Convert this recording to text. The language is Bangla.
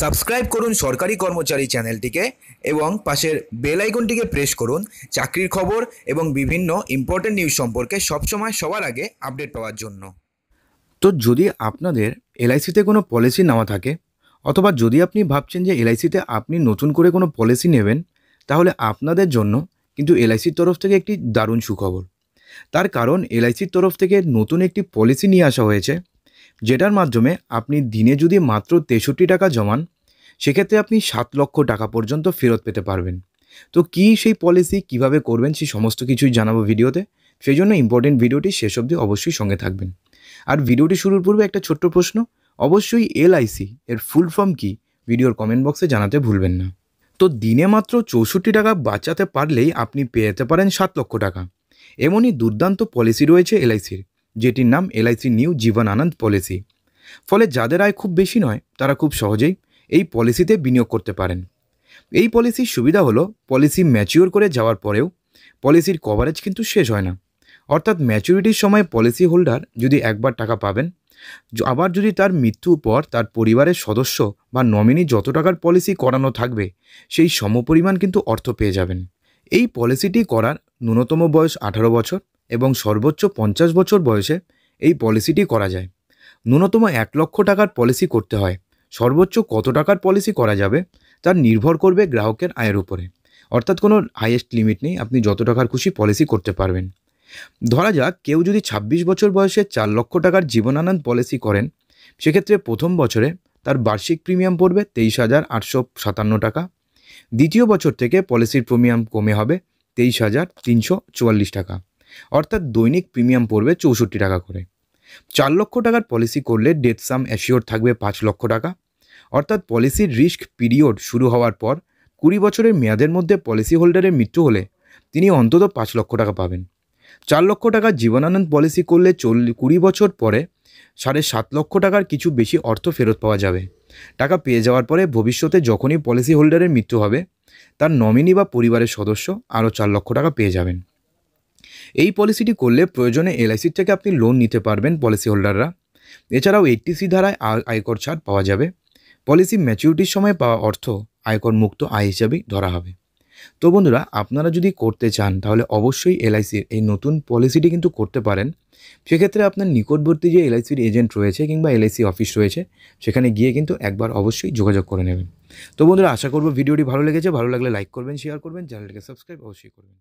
সাবস্ক্রাইব করুন সরকারি কর্মচারী চ্যানেলটিকে এবং পাশের বেল আইকনটিকে প্রেস করুন চাকরির খবর এবং বিভিন্ন ইম্পর্টেন্ট নিউজ সম্পর্কে সবসময় সবার আগে আপডেট পাওয়ার জন্য তো যদি আপনাদের এলআইসিতে কোনো পলিসি নেওয়া থাকে অথবা যদি আপনি ভাবছেন যে এলআইসিতে আপনি নতুন করে কোনো পলিসি নেবেন তাহলে আপনাদের জন্য কিন্তু এলআইসির তরফ থেকে একটি দারুণ সুখবর তার কারণ এলআইসির তরফ থেকে নতুন একটি পলিসি নিয়ে আসা হয়েছে যেটার মাধ্যমে আপনি দিনে যদি মাত্র তেষট্টি টাকা জমান সেক্ষেত্রে আপনি সাত লক্ষ টাকা পর্যন্ত ফেরত পেতে পারবেন তো কি সেই পলিসি কিভাবে করবেন সেই সমস্ত কিছুই জানাবো ভিডিওতে সেই জন্য ইম্পর্টেন্ট ভিডিওটি শেষ অবধি অবশ্যই সঙ্গে থাকবেন আর ভিডিওটি শুরুর পূর্বে একটা ছোট্ট প্রশ্ন অবশ্যই এলআইসি এর ফুল ফর্ম কি ভিডিওর কমেন্ট বক্সে জানাতে ভুলবেন না তো দিনে মাত্র চৌষট্টি টাকা বাঁচাতে পারলেই আপনি পেয়ে যেতে পারেন সাত লক্ষ টাকা এমনই দুর্দান্ত পলিসি রয়েছে এলআইসির যেটির নাম LIC new Jeevan Anand policy ফলে যাদের আয় খুব বেশি নয় তারা খুব সহজেই এই পলিসিতে বিনিয়োগ করতে পারেন এই পলিসির সুবিধা হলো পলিসি ম্যাচিওর করে যাওয়ার পরেও পলিসির কভারেজ কিন্তু শেষ হয় না অর্থাৎ ম্যাচুরিটির সময় পলিসি হোল্ডার যদি একবার টাকা পাবেন আবার যদি তার মৃত্যুর পর তার পরিবারের সদস্য বা নমিনি যত টাকার পলিসি করানো থাকবে সেই সমপরিমাণ কিন্তু অর্থ পেয়ে যাবেন এই পলিসিটি করার ন্যূনতম বয়স আঠারো বছর এবং সর্বোচ্চ পঞ্চাশ বছর বয়সে এই পলিসিটি করা যায় ন্যূনতম এক লক্ষ টাকার পলিসি করতে হয় সর্বোচ্চ কত টাকার পলিসি করা যাবে তার নির্ভর করবে গ্রাহকের আয়ের উপরে অর্থাৎ কোনো হাইয়েস্ট লিমিট নেই আপনি যত টাকার খুশি পলিসি করতে পারবেন ধরা যাক কেউ যদি ২৬ বছর বয়সে চার লক্ষ টাকার জীবনানন্দ পলিসি করেন সেক্ষেত্রে প্রথম বছরে তার বার্ষিক প্রিমিয়াম পড়বে তেইশ হাজার আটশো সাতান্ন টাকা দ্বিতীয় বছর থেকে পলিসির প্রিমিয়াম কমে হবে তেইশ হাজার তিনশো চুয়াল্লিশ টাকা অর্থাৎ দৈনিক প্রিমিয়াম পড়বে চৌষট্টি টাকা করে চার লক্ষ টাকার পলিসি করলে ডেথ সাম অ্যাসিওর থাকবে পাঁচ লক্ষ টাকা অর্থাৎ পলিসির রিস্ক পিরিয়ড শুরু হওয়ার পর কুড়ি বছরের মেয়াদের মধ্যে পলিসি হোল্ডারের মৃত্যু হলে তিনি অন্তত পাঁচ লক্ষ টাকা পাবেন চার লক্ষ টাকা জীবনানন্দ পলিসি করলে চল্লিশ কুড়ি বছর পরে সাড়ে সাত লক্ষ টাকার কিছু বেশি অর্থ ফেরত পাওয়া যাবে টাকা পেয়ে যাওয়ার পরে ভবিষ্যতে যখনই পলিসি হোল্ডারের মৃত্যু হবে তার নমিনি বা পরিবারের সদস্য আরও চার লক্ষ টাকা পেয়ে যাবেন এই পলিসিটি করলে প্রয়োজনে এলআইসির থেকে আপনি লোন নিতে পারবেন পলিসি হোল্ডাররা এছাড়াও এইটিসি ধারায় আয়কর ছাড় পাওয়া যাবে পলিসি ম্যাচিউরিটির সময় পাওয়া অর্থ আয়কর মুক্ত আয় হিসাবেই ধরা হবে তো বন্ধুরা আপনারা যদি করতে চান তাহলে অবশ্যই এলআইসির এই নতুন পলিসিটি কিন্তু করতে পারেন সেক্ষেত্রে আপনার নিকটবর্তী যে এলআইসির এজেন্ট রয়েছে কিংবা এলআইসি অফিস রয়েছে সেখানে গিয়ে কিন্তু একবার অবশ্যই যোগাযোগ করে নেবেন তো বন্ধুরা আশা করব ভিডিওটি ভালো লেগেছে ভালো লাগলে লাইক করবেন শেয়ার করবেন চ্যানেলটিকে সাবস্ক্রাইব অবশ্যই করবেন